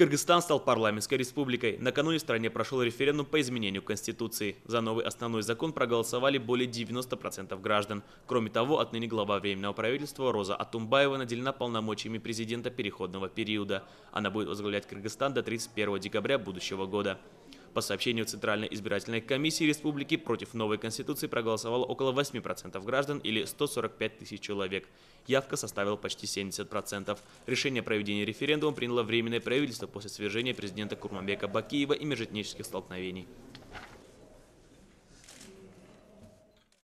Кыргызстан стал парламентской республикой. Накануне в стране прошел референдум по изменению Конституции. За новый основной закон проголосовали более 90% граждан. Кроме того, отныне глава Временного правительства Роза Атумбаева наделена полномочиями президента переходного периода. Она будет возглавлять Кыргызстан до 31 декабря будущего года. По сообщению Центральной избирательной комиссии республики, против новой конституции проголосовало около 8% граждан или 145 тысяч человек. Явка составила почти 70%. Решение о проведении референдума приняло Временное правительство после свержения президента Курманбека Бакиева и межэтнических столкновений.